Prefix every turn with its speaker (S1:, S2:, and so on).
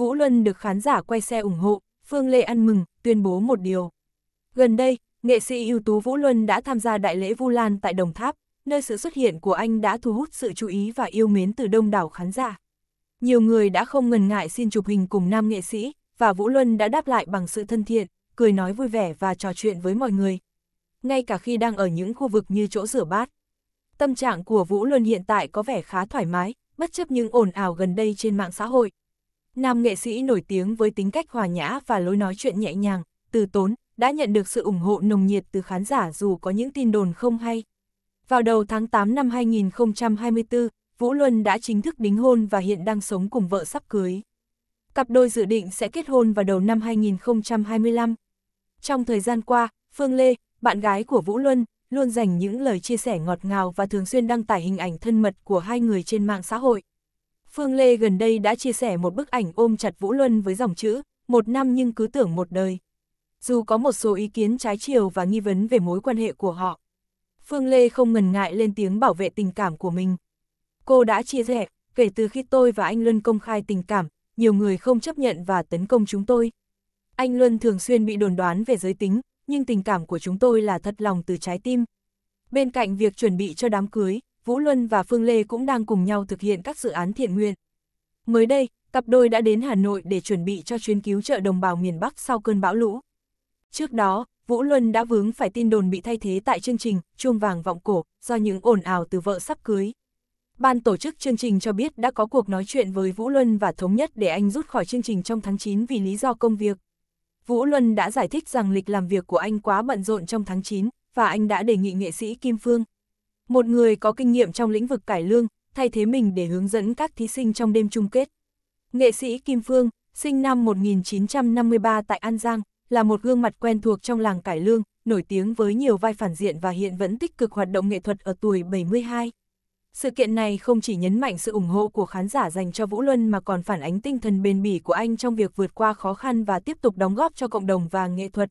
S1: Vũ Luân được khán giả quay xe ủng hộ, Phương Lê ăn mừng, tuyên bố một điều. Gần đây, nghệ sĩ ưu tú Vũ Luân đã tham gia đại lễ Vu Lan tại Đồng Tháp, nơi sự xuất hiện của anh đã thu hút sự chú ý và yêu mến từ đông đảo khán giả. Nhiều người đã không ngần ngại xin chụp hình cùng nam nghệ sĩ, và Vũ Luân đã đáp lại bằng sự thân thiện, cười nói vui vẻ và trò chuyện với mọi người. Ngay cả khi đang ở những khu vực như chỗ rửa bát. Tâm trạng của Vũ Luân hiện tại có vẻ khá thoải mái, bất chấp những ồn ào gần đây trên mạng xã hội. Nam nghệ sĩ nổi tiếng với tính cách hòa nhã và lối nói chuyện nhẹ nhàng, từ tốn, đã nhận được sự ủng hộ nồng nhiệt từ khán giả dù có những tin đồn không hay. Vào đầu tháng 8 năm 2024, Vũ Luân đã chính thức đính hôn và hiện đang sống cùng vợ sắp cưới. Cặp đôi dự định sẽ kết hôn vào đầu năm 2025. Trong thời gian qua, Phương Lê, bạn gái của Vũ Luân, luôn dành những lời chia sẻ ngọt ngào và thường xuyên đăng tải hình ảnh thân mật của hai người trên mạng xã hội. Phương Lê gần đây đã chia sẻ một bức ảnh ôm chặt Vũ Luân với dòng chữ, một năm nhưng cứ tưởng một đời. Dù có một số ý kiến trái chiều và nghi vấn về mối quan hệ của họ, Phương Lê không ngần ngại lên tiếng bảo vệ tình cảm của mình. Cô đã chia sẻ, kể từ khi tôi và anh Luân công khai tình cảm, nhiều người không chấp nhận và tấn công chúng tôi. Anh Luân thường xuyên bị đồn đoán về giới tính, nhưng tình cảm của chúng tôi là thật lòng từ trái tim. Bên cạnh việc chuẩn bị cho đám cưới, Vũ Luân và Phương Lê cũng đang cùng nhau thực hiện các dự án thiện nguyện. Mới đây, cặp đôi đã đến Hà Nội để chuẩn bị cho chuyến cứu trợ đồng bào miền Bắc sau cơn bão lũ. Trước đó, Vũ Luân đã vướng phải tin đồn bị thay thế tại chương trình Chuông vàng vọng cổ do những ồn ào từ vợ sắp cưới. Ban tổ chức chương trình cho biết đã có cuộc nói chuyện với Vũ Luân và thống nhất để anh rút khỏi chương trình trong tháng 9 vì lý do công việc. Vũ Luân đã giải thích rằng lịch làm việc của anh quá bận rộn trong tháng 9 và anh đã đề nghị nghệ sĩ Kim Phương một người có kinh nghiệm trong lĩnh vực cải lương, thay thế mình để hướng dẫn các thí sinh trong đêm chung kết. Nghệ sĩ Kim Phương, sinh năm 1953 tại An Giang, là một gương mặt quen thuộc trong làng cải lương, nổi tiếng với nhiều vai phản diện và hiện vẫn tích cực hoạt động nghệ thuật ở tuổi 72. Sự kiện này không chỉ nhấn mạnh sự ủng hộ của khán giả dành cho Vũ Luân mà còn phản ánh tinh thần bền bỉ của anh trong việc vượt qua khó khăn và tiếp tục đóng góp cho cộng đồng và nghệ thuật.